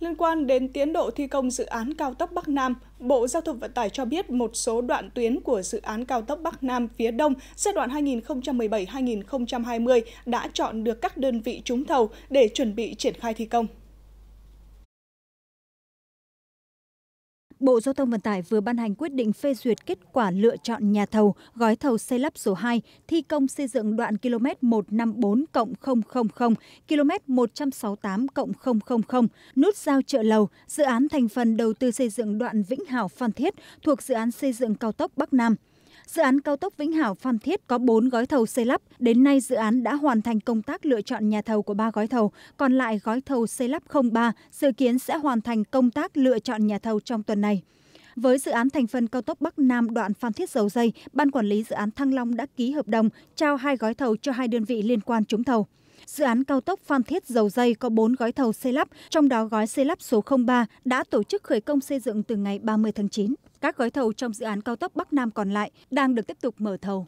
Liên quan đến tiến độ thi công dự án cao tốc Bắc Nam, Bộ Giao thông Vận tải cho biết một số đoạn tuyến của dự án cao tốc Bắc Nam phía Đông giai đoạn 2017-2020 đã chọn được các đơn vị trúng thầu để chuẩn bị triển khai thi công. bộ giao thông vận tải vừa ban hành quyết định phê duyệt kết quả lựa chọn nhà thầu gói thầu xây lắp số hai thi công xây dựng đoạn km 154 000 km 168 000 nút giao chợ lầu dự án thành phần đầu tư xây dựng đoạn vĩnh hảo phan thiết thuộc dự án xây dựng cao tốc bắc nam dự án cao tốc Vĩnh Hảo Phan Thiết có bốn gói thầu xây lắp, đến nay dự án đã hoàn thành công tác lựa chọn nhà thầu của ba gói thầu, còn lại gói thầu xây lắp ba dự kiến sẽ hoàn thành công tác lựa chọn nhà thầu trong tuần này. Với dự án thành phần cao tốc Bắc Nam đoạn Phan Thiết Dầu Dây, Ban Quản lý dự án Thăng Long đã ký hợp đồng trao hai gói thầu cho hai đơn vị liên quan trúng thầu dự án cao tốc phan thiết dầu dây có bốn gói thầu xây lắp trong đó gói xây lắp số ba đã tổ chức khởi công xây dựng từ ngày ba mươi tháng chín các gói thầu trong dự án cao tốc bắc nam còn lại đang được tiếp tục mở thầu